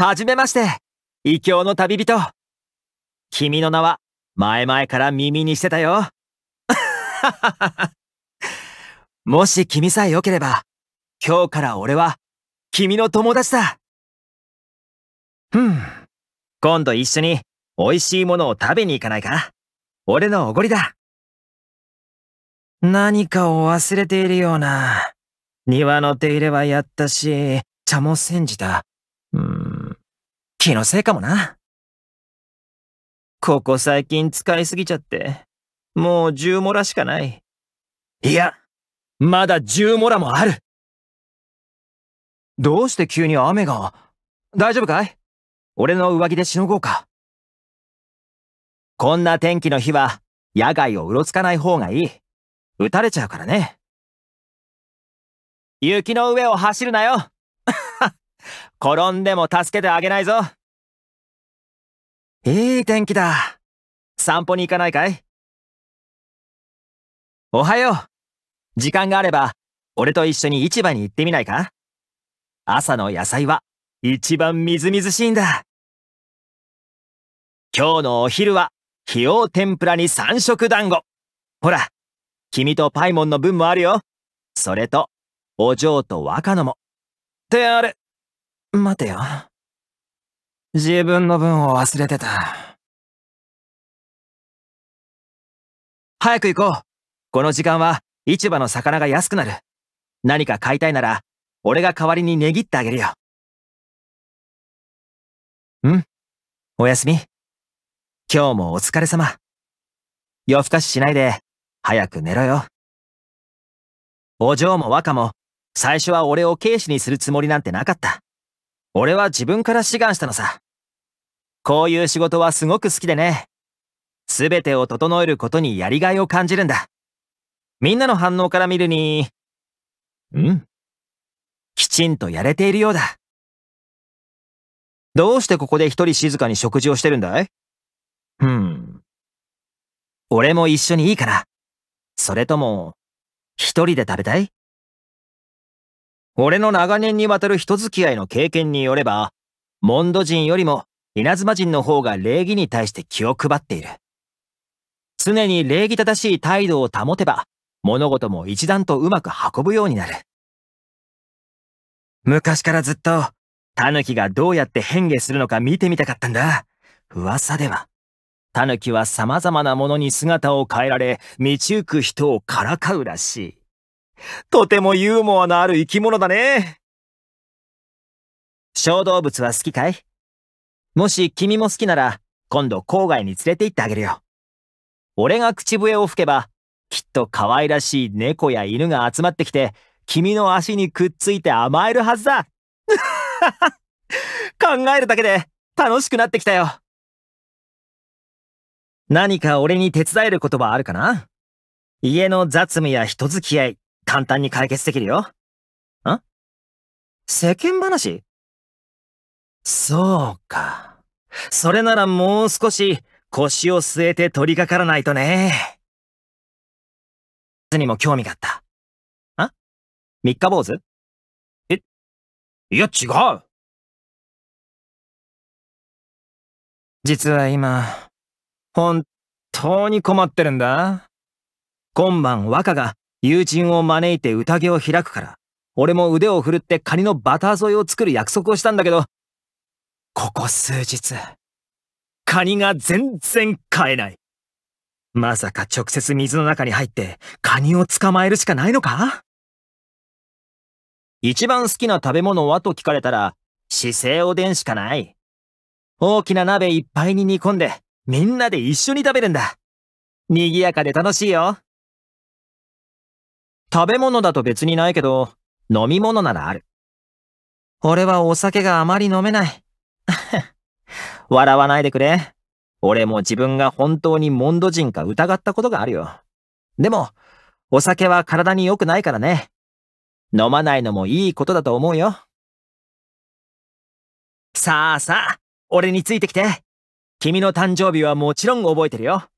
はじめまして、異教の旅人。君の名は、前々から耳にしてたよ。もし君さえ良ければ、今日から俺は、君の友達だ。うん。今度一緒に、美味しいものを食べに行かないか俺のおごりだ。何かを忘れているような。庭の手入れはやったし、茶も煎じた。うーん。気のせいかもな。ここ最近使いすぎちゃって、もう10モラしかない。いや、まだ10モラもあるどうして急に雨が、大丈夫かい俺の上着でしのごうか。こんな天気の日は、野外をうろつかない方がいい。撃たれちゃうからね。雪の上を走るなよ転んでも助けてあげないぞ。いい天気だ。散歩に行かないかいおはよう。時間があれば、俺と一緒に市場に行ってみないか朝の野菜は一番みずみずしいんだ。今日のお昼は、費用天ぷらに三色団子。ほら、君とパイモンの分もあるよ。それと、お嬢と若野も。ってある待てよ。自分の分を忘れてた。早く行こう。この時間は市場の魚が安くなる。何か買いたいなら、俺が代わりに値切ってあげるよ。うんおやすみ。今日もお疲れ様。夜更かししないで、早く寝ろよ。お嬢も若も、最初は俺を軽視にするつもりなんてなかった。俺は自分から志願したのさ。こういう仕事はすごく好きでね。すべてを整えることにやりがいを感じるんだ。みんなの反応から見るに、うん。きちんとやれているようだ。どうしてここで一人静かに食事をしてるんだいうん。俺も一緒にいいかな。それとも、一人で食べたい俺の長年にわたる人付き合いの経験によれば、モンド人よりも稲妻人の方が礼儀に対して気を配っている。常に礼儀正しい態度を保てば、物事も一段とうまく運ぶようになる。昔からずっと、狸がどうやって変化するのか見てみたかったんだ。噂では。狸は様々なものに姿を変えられ、道行く人をからかうらしい。とてもユーモアのある生き物だね。小動物は好きかいもし君も好きなら、今度郊外に連れて行ってあげるよ。俺が口笛を吹けば、きっと可愛らしい猫や犬が集まってきて、君の足にくっついて甘えるはずだ。考えるだけで楽しくなってきたよ。何か俺に手伝えることはあるかな家の雑務や人付き合い、簡単に解決できるよ。ん世間話そうか。それならもう少し腰を据えて取り掛からないとね。にも興味があった。あ三日坊主えいや違う実は今、本当に困ってるんだ。今晩若が友人を招いて宴を開くから、俺も腕を振るってカニのバター添えを作る約束をしたんだけど、ここ数日、カニが全然買えない。まさか直接水の中に入ってカニを捕まえるしかないのか一番好きな食べ物はと聞かれたら、姿勢おでんしかない。大きな鍋いっぱいに煮込んで、みんなで一緒に食べるんだ。賑やかで楽しいよ。食べ物だと別にないけど、飲み物ならある。俺はお酒があまり飲めない。笑わないでくれ。俺も自分が本当にモンド人か疑ったことがあるよ。でも、お酒は体に良くないからね。飲まないのもいいことだと思うよ。さあさあ、俺についてきて。君の誕生日はもちろん覚えてるよ。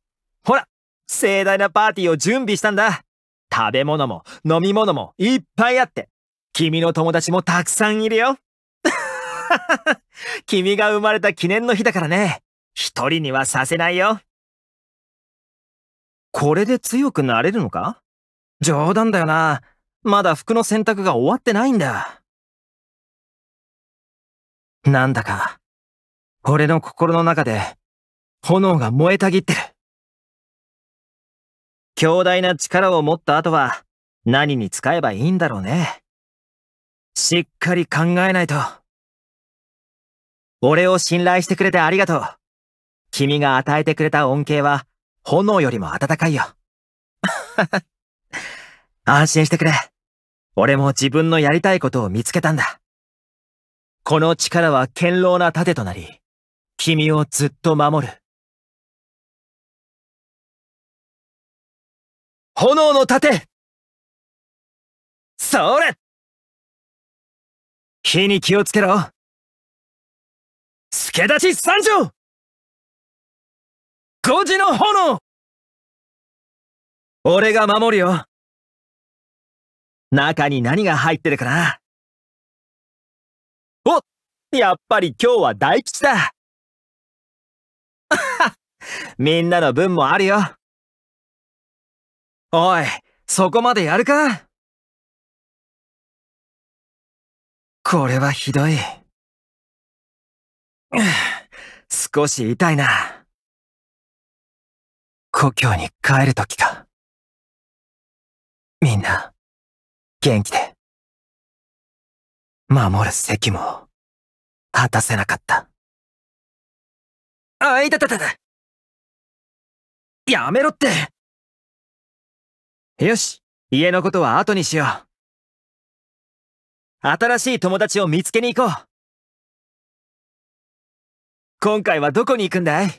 ほら、盛大なパーティーを準備したんだ。食べ物も飲み物もいっぱいあって、君の友達もたくさんいるよ。君が生まれた記念の日だからね。一人にはさせないよ。これで強くなれるのか冗談だよな。まだ服の洗濯が終わってないんだ。なんだか、俺の心の中で、炎が燃えたぎってる。強大な力を持った後は何に使えばいいんだろうね。しっかり考えないと。俺を信頼してくれてありがとう。君が与えてくれた恩恵は炎よりも温かいよ。安心してくれ。俺も自分のやりたいことを見つけたんだ。この力は堅牢な盾となり、君をずっと守る。炎の盾それ火に気をつけろ助立ち三条五時の炎俺が守るよ中に何が入ってるかなおやっぱり今日は大吉だ みんなの分もあるよ。おい、そこまでやるかこれはひどい。少し痛いな。故郷に帰る時か。みんな、元気で。守る責務を、果たせなかった。あいたたたたやめろってよし、家のことは後にしよう。新しい友達を見つけに行こう。今回はどこに行くんだい